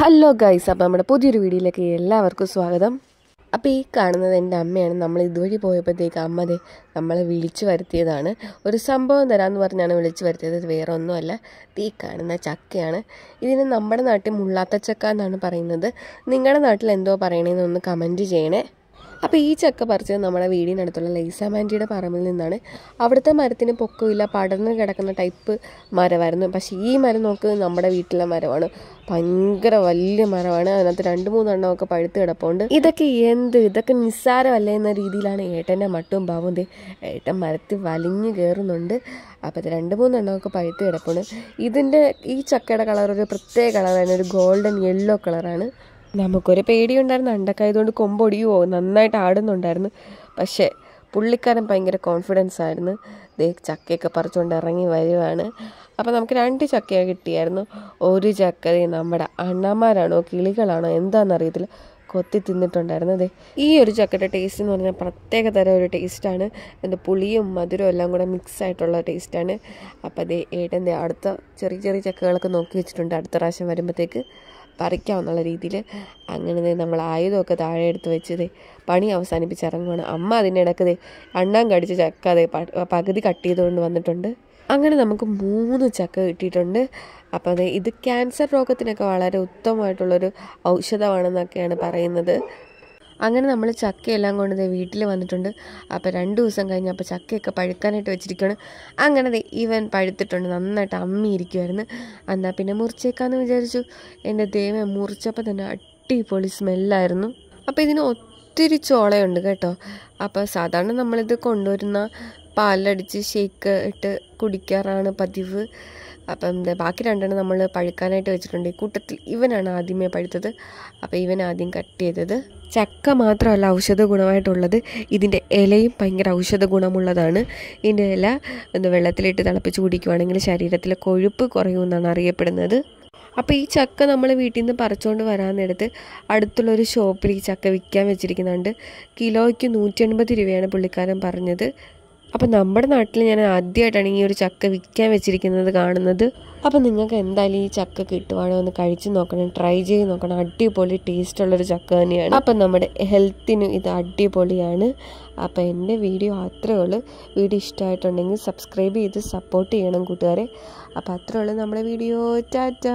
hello guys അപ്പോൾ നമ്മുടെ പുതിയൊരു വീഡിയോയിലേക്ക് എല്ലാവർക്കും സ്വാഗതം അപ്പോൾ ഈ കാണുന്നത് എൻ്റെ അമ്മയാണ് നമ്മൾ ഇതുവഴി പോയപ്പോഴത്തേക്ക് അമ്മതെ നമ്മളെ വിളിച്ചു വരുത്തിയതാണ് ഒരു സംഭവം തരാമെന്ന് പറഞ്ഞാണ് വിളിച്ചു വരുത്തിയത് വേറെ ഒന്നുമല്ല ഈ കാണുന്ന ചക്കയാണ് ഇതിന് നമ്മുടെ നാട്ടിൽ മുള്ളാത്ത ചക്ക എന്നാണ് പറയുന്നത് നിങ്ങളുടെ നാട്ടിൽ എന്തോ പറയണേന്നൊന്ന് കമൻറ്റ് ചെയ്യണേ അപ്പോൾ ഈ ചക്ക പറിച്ചത് നമ്മുടെ വീടിനടുത്തുള്ള ലൈസാമാൻറ്റിയുടെ പറമ്പിൽ നിന്നാണ് അവിടുത്തെ മരത്തിന് പൊക്കമില്ല പടർന്ന് കിടക്കുന്ന ടൈപ്പ് മരമായിരുന്നു പക്ഷേ ഈ മരം നോക്ക് നമ്മുടെ വീട്ടിലെ മരമാണ് ഭയങ്കര വലിയ മരമാണ് അതിനകത്ത് രണ്ട് മൂന്നെണ്ണമൊക്കെ പഴുത്ത് കിടപ്പുണ്ട് ഇതൊക്കെ എന്ത് ഇതൊക്കെ നിസ്സാരമല്ലേ എന്ന രീതിയിലാണ് ഏട്ടൻ്റെ മട്ടും ബാവും ദേ ഏട്ടൻ മരത്തിൽ വലിഞ്ഞു കയറുന്നുണ്ട് അപ്പോൾ രണ്ട് മൂന്നെണ്ണമൊക്കെ പഴുത്ത് കിടപ്പുണ്ട് ഇതിൻ്റെ ഈ ചക്കയുടെ കളർ ഒരു പ്രത്യേക കളറാണ് ഒരു ഗോൾഡൻ യെല്ലോ കളറാണ് നമുക്കൊരു പേടിയുണ്ടായിരുന്നു അണ്ടക്കായതുകൊണ്ട് കൊമ്പൊടിയുമോ നന്നായിട്ട് ആടുന്നുണ്ടായിരുന്നു പക്ഷേ പുള്ളിക്കാരൻ ഭയങ്കര കോൺഫിഡൻസ് ആയിരുന്നു ദേ ചക്കയൊക്കെ പറിച്ചുകൊണ്ട് ഇറങ്ങി വരുവാണ് അപ്പോൾ നമുക്ക് രണ്ട് ചക്ക കിട്ടിയായിരുന്നു ഒരു ചക്ക നമ്മുടെ അണ്ണമാരാണോ കിളികളാണോ എന്താണെന്നറിയത്തില്ല കൊത്തി തിന്നിട്ടുണ്ടായിരുന്നു അതെ ഈ ഒരു ചക്കയുടെ ടേസ്റ്റ് എന്ന് പറഞ്ഞാൽ പ്രത്യേക തരം ഒരു ടേസ്റ്റാണ് എന്താ പുളിയും മധുരവും എല്ലാം കൂടെ മിക്സ് ആയിട്ടുള്ള ടേസ്റ്റാണ് അപ്പോൾ അതേ ഏട്ടൻ്റെ അടുത്ത ചെറിയ ചെറിയ ചക്കകളൊക്കെ നോക്കി വെച്ചിട്ടുണ്ട് അടുത്ത പ്രാവശ്യം വരുമ്പോഴത്തേക്ക് പറിക്കാവുന്ന രീതിയിൽ അങ്ങനെ നമ്മൾ ആയുധമൊക്കെ താഴെ എടുത്ത് വെച്ചത് പണി അവസാനിപ്പിച്ച് ഇറങ്ങുവാണ് അമ്മ അതിനിടക്കത് അണ്ണാൻ കടിച്ച അതെ പകുതി കട്ട് ചെയ്തുകൊണ്ട് വന്നിട്ടുണ്ട് അങ്ങനെ നമുക്ക് മൂന്ന് ചക്ക കിട്ടിയിട്ടുണ്ട് അപ്പോൾ അതെ ഇത് ക്യാൻസർ രോഗത്തിനൊക്കെ വളരെ ഉത്തമമായിട്ടുള്ളൊരു ഔഷധമാണെന്നൊക്കെയാണ് പറയുന്നത് അങ്ങനെ നമ്മൾ ചക്കയെല്ലാം കൊണ്ട് വീട്ടിൽ വന്നിട്ടുണ്ട് അപ്പോൾ രണ്ട് ദിവസം കഴിഞ്ഞ് അപ്പോൾ ചക്കയൊക്കെ പഴുക്കാനായിട്ട് വെച്ചിരിക്കുകയാണ് അങ്ങനെ ദേ ഇവൻ പഴുത്തിട്ടുണ്ട് നന്നായിട്ട് അമ്മി ഇരിക്കുമായിരുന്നു എന്നാൽ പിന്നെ മുറിച്ചേക്കാന്ന് വിചാരിച്ചു എൻ്റെ ദൈവം മുറിച്ചപ്പോൾ തന്നെ അടിപൊളി സ്മെല്ലായിരുന്നു അപ്പോൾ ഇതിന് ഒത്തിരി ചോളയുണ്ട് കേട്ടോ അപ്പോൾ സാധാരണ നമ്മളിത് കൊണ്ടുവരുന്ന പാലടിച്ച് ഷേക്ക് ഇട്ട് കുടിക്കാറാണ് പതിവ് അപ്പം ബാക്കി രണ്ടെണ്ണം നമ്മൾ പഴുക്കാനായിട്ട് വെച്ചിട്ടുണ്ട് ഈ കൂട്ടത്തിൽ ഇവനാണ് ആദ്യമേ പഴുത്തത് അപ്പം ഇവൻ ആദ്യം കട്ട് ചെയ്തത് ചക്ക മാത്രമല്ല ഔഷധ ഗുണമായിട്ടുള്ളത് ഇതിൻ്റെ ഇലയും ഭയങ്കര ഔഷധ ഗുണമുള്ളതാണ് ഇതിൻ്റെ ഇല എന്താ വെള്ളത്തിലിട്ട് തിളപ്പിച്ച് കുടിക്കുവാണെങ്കിൽ ശരീരത്തിലെ കൊഴുപ്പ് കുറയുമെന്നാണ് അറിയപ്പെടുന്നത് അപ്പോൾ ഈ ചക്ക നമ്മൾ വീട്ടിൽ നിന്ന് പറിച്ചുകൊണ്ട് വരാമെന്നെടുത്ത് അടുത്തുള്ളൊരു ഷോപ്പിൽ ഈ ചക്ക വിൽക്കാൻ വെച്ചിരിക്കുന്നുണ്ട് കിലോയ്ക്ക് നൂറ്റി എൺപത് രൂപയാണ് പുള്ളിക്കാരൻ പറഞ്ഞത് അപ്പം നമ്മുടെ നാട്ടിൽ ഞാൻ ആദ്യമായിട്ടാണ് ഈ ഒരു ചക്ക വിൽക്കാൻ വെച്ചിരിക്കുന്നത് കാണുന്നത് അപ്പം നിങ്ങൾക്ക് എന്തായാലും ഈ ചക്ക കിട്ടുവാണോ ഒന്ന് കഴിച്ച് നോക്കണം ട്രൈ ചെയ്ത് നോക്കണം അടിപൊളി ടേസ്റ്റ് ഉള്ളൊരു ചക്ക തന്നെയാണ് അപ്പം നമ്മുടെ ഹെൽത്തിനും ഇത് അടിപൊളിയാണ് അപ്പം എൻ്റെ വീഡിയോ അത്രേ ഉള്ളൂ വീഡിയോ ഇഷ്ടമായിട്ടുണ്ടെങ്കിൽ സബ്സ്ക്രൈബ് ചെയ്ത് സപ്പോർട്ട് ചെയ്യണം കൂട്ടുകാരെ അപ്പോൾ അത്രേ ഉള്ളൂ നമ്മുടെ വീഡിയോ ടാറ്റാ